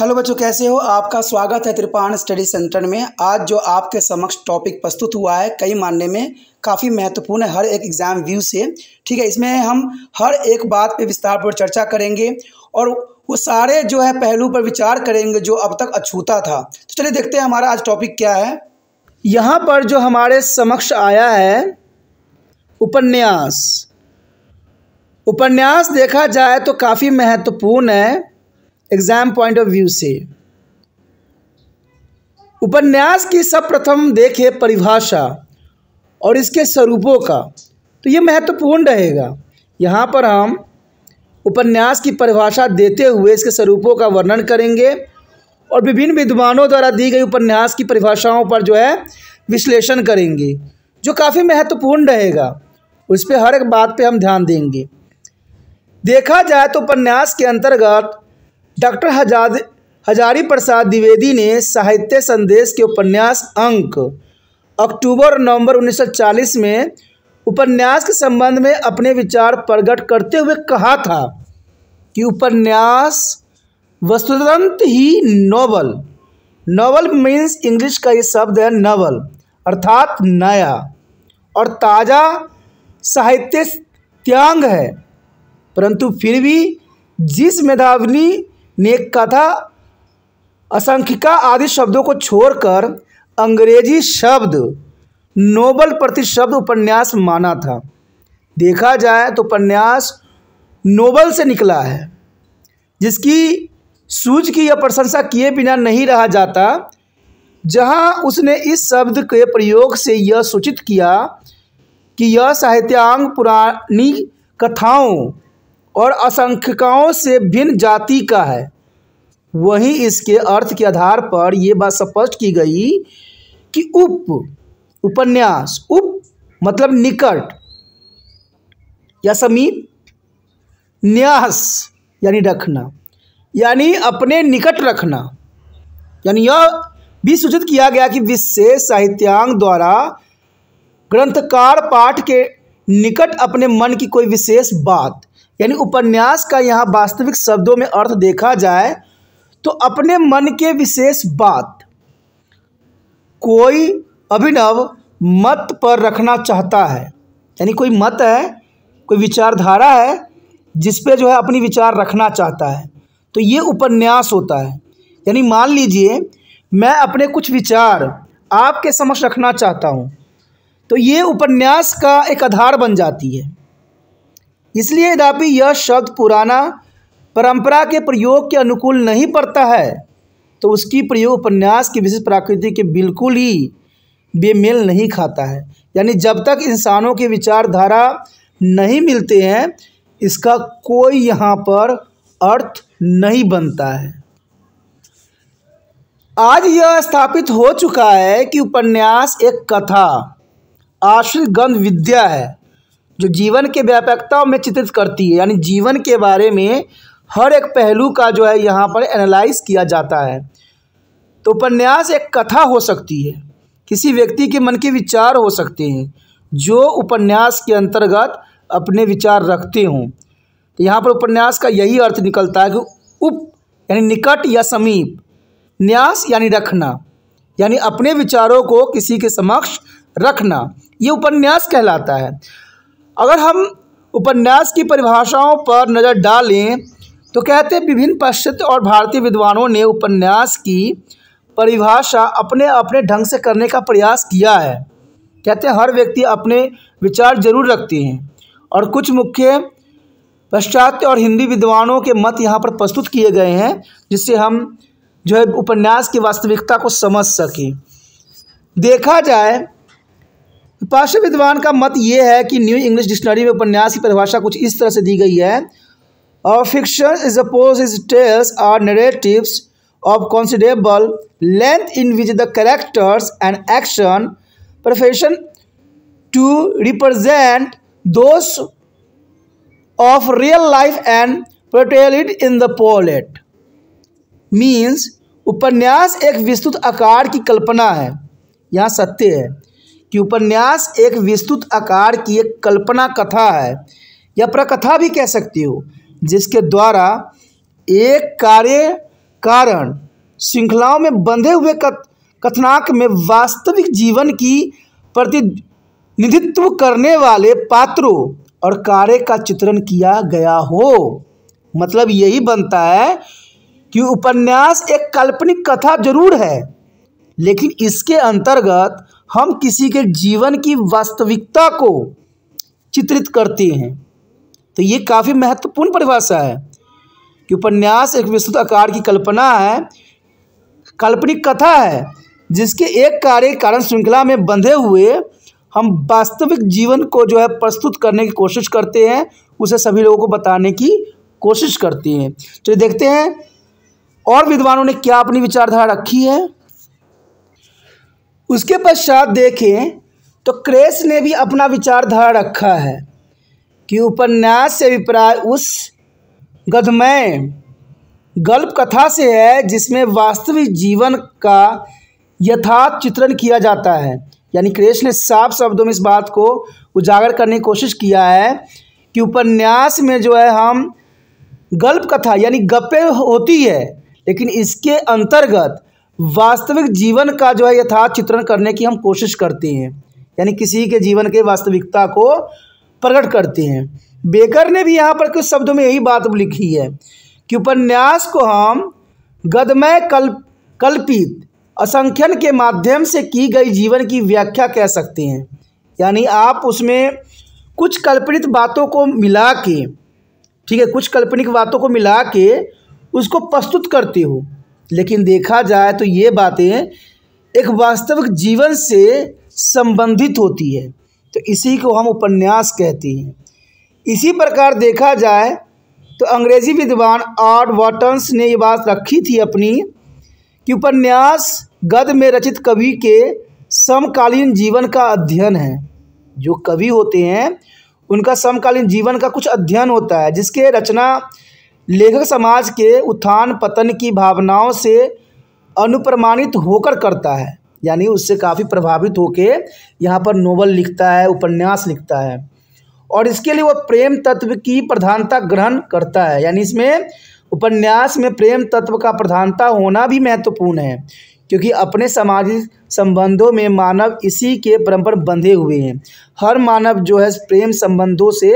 hello बच्चों कैसे हो आपका स्वागत है त्रिपाण स्टडी सेंटर में आज जो आपके समक्ष टॉपिक प्रस्तुत हुआ है कई मानने में काफ़ी महत्वपूर्ण है हर एक एग्ज़ाम व्यू से ठीक है इसमें हम हर एक बात पे पर चर्चा करेंगे और वो सारे जो है पहलू पर विचार करेंगे जो अब तक अछूता था तो चलिए देखते हैं हमारा आज टॉपिक क्या है यहाँ पर जो हमारे समक्ष आया है उपन्यास उपन्यास देखा जाए तो काफ़ी महत्वपूर्ण है एग्जाम पॉइंट ऑफ व्यू से उपन्यास की सर्वप्रथम देखे परिभाषा और इसके स्वरूपों का तो ये महत्वपूर्ण रहेगा यहाँ पर हम उपन्यास की परिभाषा देते हुए इसके स्वरूपों का वर्णन करेंगे और विभिन्न विद्वानों द्वारा दी गई उपन्यास की परिभाषाओं पर जो है विश्लेषण करेंगे जो काफ़ी महत्वपूर्ण रहेगा उस पर हर एक बात पे हम ध्यान देंगे देखा जाए तो उपन्यास के अंतर्गत डॉक्टर हजार हजारी प्रसाद द्विवेदी ने साहित्य संदेश के उपन्यास अंक अक्टूबर और नवंबर 1940 में उपन्यास के संबंध में अपने विचार प्रकट करते हुए कहा था कि उपन्यास वस्तुतंत ही नोवल नोवल मीन्स इंग्लिश का ये शब्द है नवल अर्थात नया और ताज़ा साहित्य त्यांग है परंतु फिर भी जिस मेधावनी नेक कथा असंख्यिका आदि शब्दों को छोड़कर अंग्रेजी शब्द नोबल प्रतिशब्द उपन्यास माना था देखा जाए तो उपन्यास नोबल से निकला है जिसकी सूझ की यह प्रशंसा किए बिना नहीं रहा जाता जहां उसने इस शब्द के प्रयोग से यह सूचित किया कि यह साहित्यांग पुरानी कथाओं और असंख्यकाओं से भिन्न जाति का है वहीं इसके अर्थ के आधार पर यह बात स्पष्ट की गई कि उप उपन्यास उप मतलब निकट या समीप न्यास यानी रखना यानी अपने निकट रखना यानी यह भी सूचित किया गया कि विशेष साहित्यांग द्वारा ग्रंथकार पाठ के निकट अपने मन की कोई विशेष बात यानी उपन्यास का यहाँ वास्तविक शब्दों में अर्थ देखा जाए तो अपने मन के विशेष बात कोई अभिनव मत पर रखना चाहता है यानी कोई मत है कोई विचारधारा है जिस पे जो है अपनी विचार रखना चाहता है तो ये उपन्यास होता है यानी मान लीजिए मैं अपने कुछ विचार आपके समक्ष रखना चाहता हूँ तो ये उपन्यास का एक आधार बन जाती है इसलिए यद्यपि यह शब्द पुराना परंपरा के प्रयोग के अनुकूल नहीं पड़ता है तो उसकी प्रयोग उपन्यास की विशेष प्रकृति के बिल्कुल ही बेमेल नहीं खाता है यानी जब तक इंसानों की विचारधारा नहीं मिलते हैं इसका कोई यहाँ पर अर्थ नहीं बनता है आज यह स्थापित हो चुका है कि उपन्यास एक कथा आश्रित गंध विद्या है जो जीवन के व्यापकताओं में चित्रित करती है यानी जीवन के बारे में हर एक पहलू का जो है यहाँ पर एनालाइज किया जाता है तो उपन्यास एक कथा हो सकती है किसी व्यक्ति के मन के विचार हो सकते हैं जो उपन्यास के अंतर्गत अपने विचार रखते हों तो यहाँ पर उपन्यास का यही अर्थ निकलता है कि उप यानी निकट या समीप न्यास यानी रखना यानी अपने विचारों को किसी के समक्ष रखना ये उपन्यास कहलाता है अगर हम उपन्यास की परिभाषाओं पर नज़र डालें तो कहते विभिन्न पाश्चात्य और भारतीय विद्वानों ने उपन्यास की परिभाषा अपने अपने ढंग से करने का प्रयास किया है कहते हैं हर व्यक्ति अपने विचार जरूर रखते हैं और कुछ मुख्य पाश्चात्य और हिंदी विद्वानों के मत यहाँ पर प्रस्तुत किए गए हैं जिससे हम जो है उपन्यास की वास्तविकता को समझ सकें देखा जाए पार्श्व विद्वान का मत ये है कि न्यू इंग्लिश डिक्शनरी में उपन्यास की परिभाषा कुछ इस तरह से दी गई है और fiction is oppose is tales or narratives of considerable length in which the characters and action profession to represent those of real life and portrayed in the plot means उपन्यास एक विस्तृत आकार की कल्पना है यहाँ सत्य है कि उपन्यास एक विस्तृत आकार की एक कल्पना कथा है या प्रकथा भी कह सकती हो जिसके द्वारा एक कार्य कारण श्रृंखलाओं में बंधे हुए कथनाक में वास्तविक जीवन की प्रतिनिधित्व करने वाले पात्रों और कार्य का चित्रण किया गया हो मतलब यही बनता है कि उपन्यास एक काल्पनिक कथा जरूर है लेकिन इसके अंतर्गत हम किसी के जीवन की वास्तविकता को चित्रित करते हैं तो ये काफ़ी महत्वपूर्ण परिभाषा है कि उपन्यास एक विस्तृत आकार की कल्पना है काल्पनिक कथा है जिसके एक कार्य कारण श्रृंखला में बंधे हुए हम वास्तविक जीवन को जो है प्रस्तुत करने की कोशिश करते हैं उसे सभी लोगों को बताने की कोशिश करते हैं चलिए देखते हैं और विद्वानों ने क्या अपनी विचारधारा रखी है उसके पश्चात देखें तो क्रेस ने भी अपना विचारधारा रखा है कि उपन्यास से अभिप्राय उस गधमय गल्प कथा से है जिसमें वास्तविक जीवन का यथार्थ चित्रण किया जाता है यानी क्रेश ने साफ शब्दों में इस बात को उजागर करने की कोशिश किया है कि उपन्यास में जो है हम गल्प कथा यानी गप्पे होती है लेकिन इसके अंतर्गत वास्तविक जीवन का जो है यथार्थ चित्रण करने की हम कोशिश करते हैं यानी किसी के जीवन के वास्तविकता को प्रकट करते हैं बेकर ने भी यहाँ पर कुछ शब्दों में यही बात लिखी है कि उपन्यास को हम गदमय कल्प कल्पित असंख्यन के माध्यम से की गई जीवन की व्याख्या कह सकते हैं यानी आप उसमें कुछ कल्पनित बातों को मिला के ठीक है कुछ कल्पनिक बातों को मिला के उसको प्रस्तुत करते हो लेकिन देखा जाए तो ये बातें एक वास्तविक जीवन से संबंधित होती है तो इसी को हम उपन्यास कहते हैं इसी प्रकार देखा जाए तो अंग्रेजी विद्वान आर्ट वाटन्स ने ये बात रखी थी अपनी कि उपन्यास गद में रचित कवि के समकालीन जीवन का अध्ययन है जो कवि होते हैं उनका समकालीन जीवन का कुछ अध्ययन होता है जिसके रचना लेखक समाज के उत्थान पतन की भावनाओं से अनुप्रमाणित होकर करता है यानी उससे काफ़ी प्रभावित होकर यहाँ पर नोवल लिखता है उपन्यास लिखता है और इसके लिए वह प्रेम तत्व की प्रधानता ग्रहण करता है यानी इसमें उपन्यास में प्रेम तत्व का प्रधानता होना भी महत्वपूर्ण है क्योंकि अपने सामाजिक संबंधों में मानव इसी के परम पर बंधे हुए हैं हर मानव जो है प्रेम संबंधों से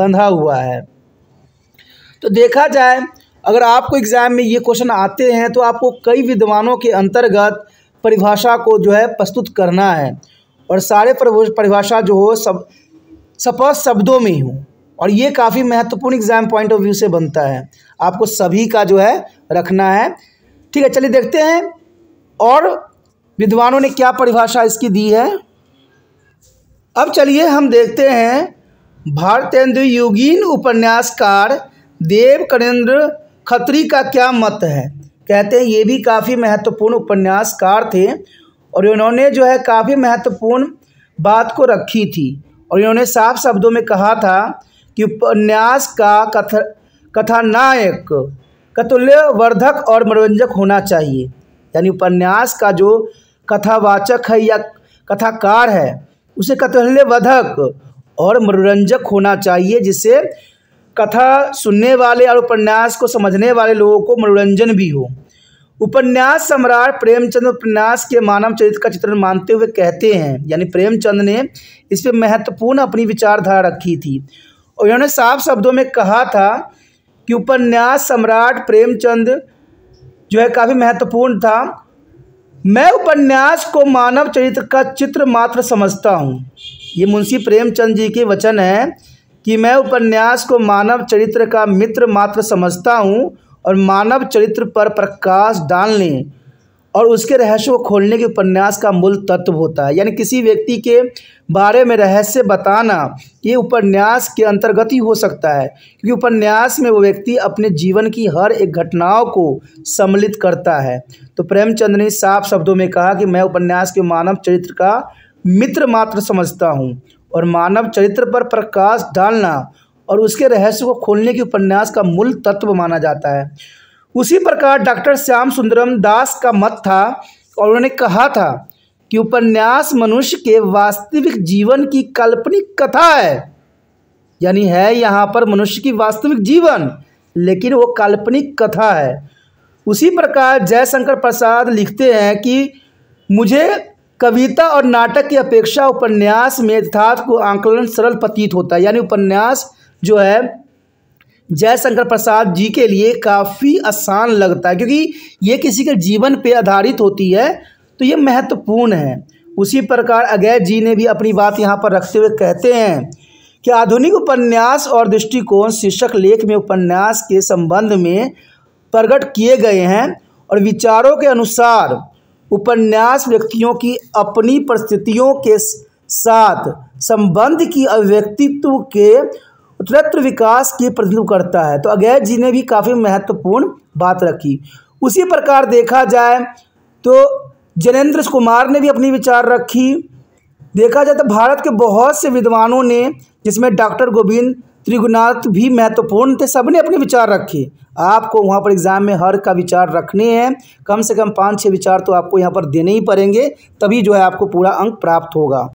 बंधा हुआ है तो देखा जाए अगर आपको एग्ज़ाम में ये क्वेश्चन आते हैं तो आपको कई विद्वानों के अंतर्गत परिभाषा को जो है प्रस्तुत करना है और सारे परिभाषा जो हो सब सपस शब्दों में ही हो और ये काफ़ी महत्वपूर्ण एग्जाम पॉइंट ऑफ व्यू से बनता है आपको सभी का जो है रखना है ठीक है चलिए देखते हैं और विद्वानों ने क्या परिभाषा इसकी दी है अब चलिए हम देखते हैं भारतेंदु युगीन उपन्यासकार देव करेंद्र खत्री का क्या मत है कहते हैं ये भी काफ़ी महत्वपूर्ण उपन्यासकार थे और इन्होंने जो है काफ़ी महत्वपूर्ण बात को रखी थी और इन्होंने साफ शब्दों में कहा था कि उपन्यास का कथ कथानायक कतुल्यवर्धक और मनोरंजक होना चाहिए यानी उपन्यास का जो कथावाचक है या कथाकार है उसे कतुल्यवर्धक और मनोरंजक होना चाहिए जिससे कथा सुनने वाले और उपन्यास को समझने वाले लोगों को मनोरंजन भी हो उपन्यास सम्राट प्रेमचंद उपन्यास के मानव चरित्र का चित्रण मानते हुए कहते हैं यानी प्रेमचंद ने इस पर महत्वपूर्ण अपनी विचारधारा रखी थी और उन्होंने साफ शब्दों में कहा था कि उपन्यास सम्राट प्रेमचंद जो है काफ़ी महत्वपूर्ण था मैं उपन्यास को मानव चरित्र का चित्र मात्र समझता हूँ ये मुंशी प्रेमचंद जी के वचन हैं कि मैं उपन्यास को मानव चरित्र का मित्र मात्र समझता हूँ और मानव चरित्र पर प्रकाश डालने और उसके रहस्य को खोलने के उपन्यास का मूल तत्व होता है यानी किसी व्यक्ति के बारे में रहस्य बताना ये उपन्यास के अंतर्गत ही हो सकता है क्योंकि उपन्यास में वो व्यक्ति अपने जीवन की हर एक घटनाओं को सम्मिलित करता है तो प्रेमचंद ने साफ शब्दों में कहा कि मैं उपन्यास के मानव चरित्र का मित्र मात्र समझता हूँ और मानव चरित्र पर प्रकाश डालना और उसके रहस्य को खोलने के उपन्यास का मूल तत्व माना जाता है उसी प्रकार डॉक्टर श्याम सुंदरम दास का मत था और उन्होंने कहा था कि उपन्यास मनुष्य के वास्तविक जीवन की काल्पनिक कथा है यानी है यहाँ पर मनुष्य की वास्तविक जीवन लेकिन वो काल्पनिक कथा है उसी प्रकार जयशंकर प्रसाद लिखते हैं कि मुझे कविता और नाटक की अपेक्षा उपन्यास में यथार्थ को आंकलन सरल प्रतीत होता है यानी उपन्यास जो है जयशंकर प्रसाद जी के लिए काफ़ी आसान लगता है क्योंकि ये किसी के जीवन पे आधारित होती है तो ये महत्वपूर्ण है उसी प्रकार अजय जी ने भी अपनी बात यहाँ पर रखते हुए कहते हैं कि आधुनिक उपन्यास और दृष्टिकोण शीर्षक लेख में उपन्यास के संबंध में प्रकट किए गए हैं और विचारों के अनुसार उपन्यास व्यक्तियों की अपनी परिस्थितियों के साथ संबंध की अभिव्यक्तित्व के उत्तर विकास की प्रतिनिधित्व करता है तो अगैर जी ने भी काफ़ी महत्वपूर्ण बात रखी उसी प्रकार देखा जाए तो जनेन्द्र कुमार ने भी अपनी विचार रखी देखा जाए तो भारत के बहुत से विद्वानों ने जिसमें डॉक्टर गोविंद त्रिगुनाथ भी महत्वपूर्ण थे सब ने अपने विचार रखे आपको वहाँ पर एग्ज़ाम में हर का विचार रखने हैं कम से कम पाँच छः विचार तो आपको यहाँ पर देने ही पड़ेंगे तभी जो है आपको पूरा अंक प्राप्त होगा